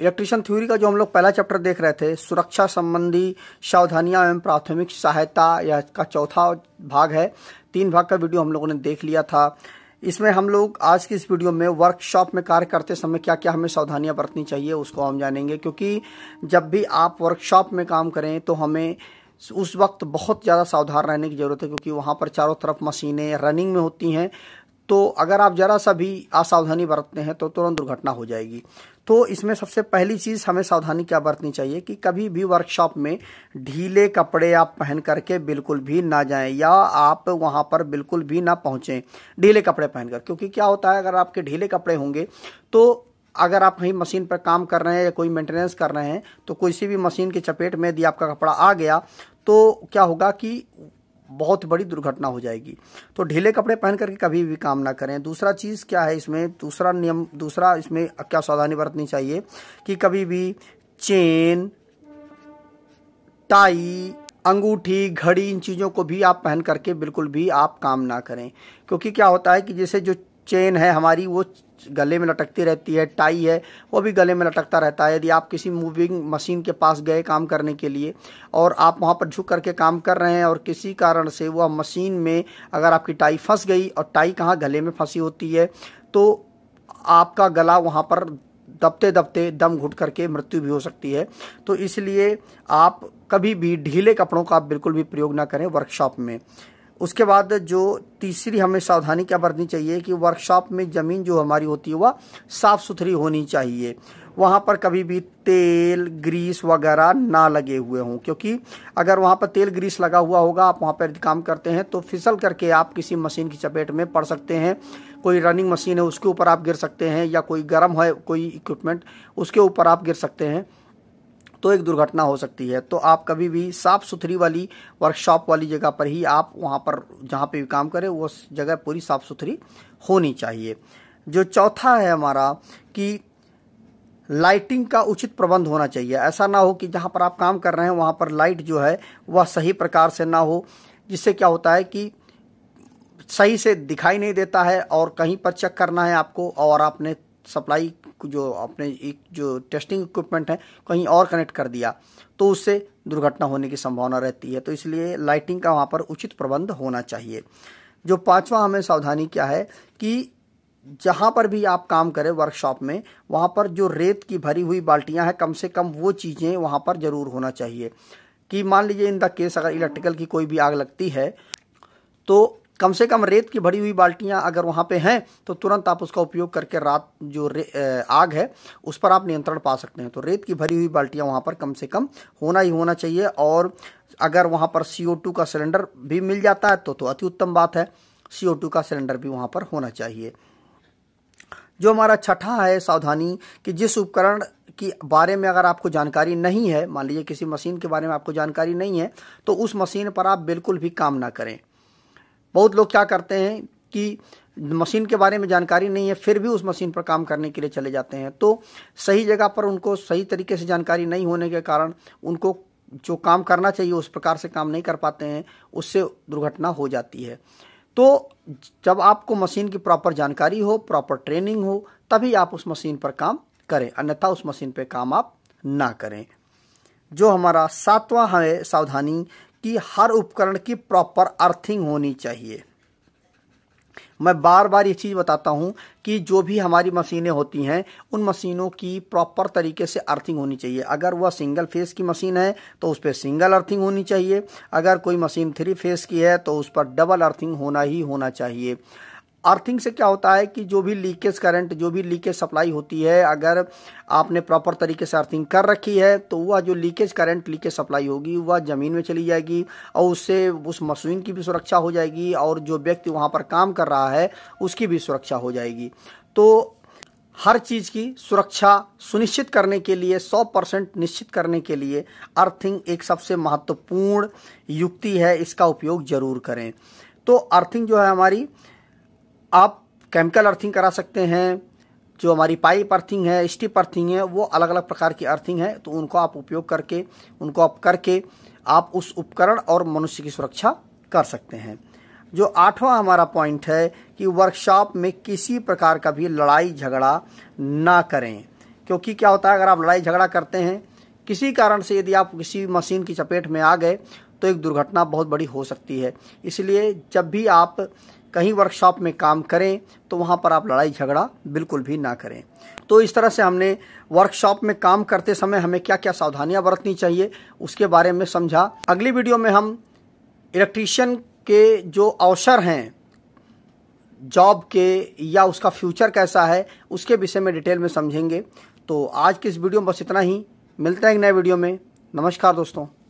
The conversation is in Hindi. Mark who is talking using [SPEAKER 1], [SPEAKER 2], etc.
[SPEAKER 1] इलेक्ट्रिशियन थ्योरी का जो हम लोग पहला चैप्टर देख रहे थे सुरक्षा संबंधी सावधानियां एवं प्राथमिक सहायता यह का चौथा भाग है तीन भाग का वीडियो हम लोगों ने देख लिया था इसमें हम लोग आज की इस वीडियो में वर्कशॉप में कार्य करते समय क्या क्या हमें सावधानियां बरतनी चाहिए उसको हम जानेंगे क्योंकि जब भी आप वर्कशॉप में काम करें तो हमें उस वक्त बहुत ज़्यादा सावधान रहने की ज़रूरत है क्योंकि वहाँ पर चारों तरफ मशीनें रनिंग में होती हैं तो अगर आप ज़रा सा भी असावधानी बरतते हैं तो तुरंत दुर्घटना हो जाएगी तो इसमें सबसे पहली चीज़ हमें सावधानी क्या बरतनी चाहिए कि कभी भी वर्कशॉप में ढीले कपड़े आप पहन करके बिल्कुल भी ना जाएं या आप वहां पर बिल्कुल भी ना पहुंचें ढीले कपड़े पहनकर क्योंकि क्या होता है अगर आपके ढीले कपड़े होंगे तो अगर आप कहीं मशीन पर काम कर रहे हैं या कोई मेंटेनेंस कर रहे हैं तो किसी भी मशीन की चपेट में यदि आपका कपड़ा आ गया तो क्या होगा कि बहुत बड़ी दुर्घटना हो जाएगी तो ढीले कपड़े पहन करके कभी भी काम ना करें दूसरा चीज़ क्या है इसमें दूसरा नियम दूसरा इसमें क्या सावधानी बरतनी चाहिए कि कभी भी चेन टाई अंगूठी घड़ी इन चीज़ों को भी आप पहन करके बिल्कुल भी आप काम ना करें क्योंकि क्या होता है कि जैसे जो चेन है हमारी वो गले में लटकती रहती है टाई है वो भी गले में लटकता रहता है यदि आप किसी मूविंग मशीन के पास गए काम करने के लिए और आप वहाँ पर झुक करके काम कर रहे हैं और किसी कारण से वह मशीन में अगर आपकी टाई फंस गई और टाई कहाँ गले में फंसी होती है तो आपका गला वहाँ पर दबते दबते दम घुट करके मृत्यु भी हो सकती है तो इसलिए आप कभी भी ढीले कपड़ों का बिल्कुल भी प्रयोग ना करें वर्कशॉप में उसके बाद जो तीसरी हमें सावधानी क्या बरतनी चाहिए कि वर्कशॉप में ज़मीन जो हमारी होती है वह साफ़ सुथरी होनी चाहिए वहाँ पर कभी भी तेल ग्रीस वगैरह ना लगे हुए हों क्योंकि अगर वहाँ पर तेल ग्रीस लगा हुआ होगा आप वहाँ पर काम करते हैं तो फिसल करके आप किसी मशीन की चपेट में पड़ सकते हैं कोई रनिंग मशीन है उसके ऊपर आप गिर सकते हैं या कोई गर्म है कोई इक्विपमेंट उसके ऊपर आप गिर सकते हैं तो एक दुर्घटना हो सकती है तो आप कभी भी साफ़ सुथरी वाली वर्कशॉप वाली जगह पर ही आप वहाँ पर जहाँ पे भी काम करें वो जगह पूरी साफ़ सुथरी होनी चाहिए जो चौथा है हमारा कि लाइटिंग का उचित प्रबंध होना चाहिए ऐसा ना हो कि जहाँ पर आप काम कर रहे हैं वहाँ पर लाइट जो है वह सही प्रकार से ना हो जिससे क्या होता है कि सही से दिखाई नहीं देता है और कहीं पर चेक करना है आपको और आपने सप्लाई जो अपने एक जो टेस्टिंग इक्विपमेंट है कहीं और कनेक्ट कर दिया तो उससे दुर्घटना होने की संभावना रहती है तो इसलिए लाइटिंग का वहाँ पर उचित प्रबंध होना चाहिए जो पांचवा हमें सावधानी क्या है कि जहाँ पर भी आप काम करें वर्कशॉप में वहाँ पर जो रेत की भरी हुई बाल्टियाँ हैं कम से कम वो चीज़ें वहाँ पर ज़रूर होना चाहिए कि मान लीजिए इन द केस अगर इलेक्ट्रिकल की कोई भी आग लगती है तो कम से कम रेत की भरी हुई बाल्टियाँ अगर वहाँ पे हैं तो तुरंत आप उसका उपयोग करके रात जो आग है उस पर आप नियंत्रण पा सकते हैं तो रेत की भरी हुई बाल्टियाँ वहाँ पर कम से कम होना ही होना चाहिए और अगर वहाँ पर सी का सिलेंडर भी मिल जाता है तो, तो अति उत्तम बात है सी का सिलेंडर भी वहाँ पर होना चाहिए जो हमारा छठा है सावधानी कि जिस उपकरण की बारे में अगर आपको जानकारी नहीं है मान लीजिए किसी मशीन के बारे में आपको जानकारी नहीं है तो उस मशीन पर आप बिल्कुल भी काम ना करें बहुत लोग क्या करते हैं कि मशीन के बारे में जानकारी नहीं है फिर भी उस मशीन पर काम करने के लिए चले जाते हैं तो सही जगह पर उनको सही तरीके से जानकारी नहीं होने के कारण उनको जो काम करना चाहिए उस प्रकार से काम नहीं कर पाते हैं उससे दुर्घटना हो जाती है तो जब आपको मशीन की प्रॉपर जानकारी हो प्रॉपर ट्रेनिंग हो तभी आप उस मशीन पर काम करें अन्यथा उस मशीन पर काम आप ना करें जो हमारा सातवां है सावधानी कि हर उपकरण की प्रॉपर अर्थिंग होनी चाहिए मैं बार बार ये चीज़ बताता हूँ कि जो भी हमारी मशीनें होती हैं उन मशीनों की प्रॉपर तरीके से अर्थिंग होनी चाहिए अगर वह सिंगल फेस की मशीन है तो उस पर सिंगल अर्थिंग होनी चाहिए अगर कोई मशीन थ्री फेस की है तो उस पर डबल अर्थिंग होना ही होना चाहिए अर्थिंग से क्या होता है कि जो भी लीकेज करंट जो भी लीकेज सप्लाई होती है अगर आपने प्रॉपर तरीके से अर्थिंग कर रखी है तो वह जो लीकेज करंट लीकेज सप्लाई होगी वह ज़मीन में चली जाएगी और उससे उस मशीन की भी सुरक्षा हो जाएगी और जो व्यक्ति वहाँ पर काम कर रहा है उसकी भी सुरक्षा हो जाएगी तो हर चीज़ की सुरक्षा सुनिश्चित करने के लिए सौ परसेंट निश्चित करने के लिए अर्थिंग एक सबसे महत्वपूर्ण युक्ति है इसका उपयोग जरूर करें तो अर्थिंग जो है हमारी आप केमिकल अर्थिंग करा सकते हैं जो हमारी पाइप अर्थिंग है स्टिप अर्थिंग है वो अलग अलग प्रकार की अर्थिंग है तो उनको आप उपयोग करके उनको आप करके आप उस उपकरण और मनुष्य की सुरक्षा कर सकते हैं जो आठवां हमारा पॉइंट है कि वर्कशॉप में किसी प्रकार का भी लड़ाई झगड़ा ना करें क्योंकि क्या होता है अगर आप लड़ाई झगड़ा करते हैं किसी कारण से यदि आप किसी मशीन की चपेट में आ गए तो एक दुर्घटना बहुत बड़ी हो सकती है इसलिए जब भी आप कहीं वर्कशॉप में काम करें तो वहाँ पर आप लड़ाई झगड़ा बिल्कुल भी ना करें तो इस तरह से हमने वर्कशॉप में काम करते समय हमें क्या क्या सावधानियाँ बरतनी चाहिए उसके बारे में समझा अगली वीडियो में हम इलेक्ट्रीशियन के जो अवसर हैं जॉब के या उसका फ्यूचर कैसा है उसके विषय में डिटेल में समझेंगे तो आज की इस वीडियो में बस इतना ही मिलते हैं एक नए वीडियो में नमस्कार दोस्तों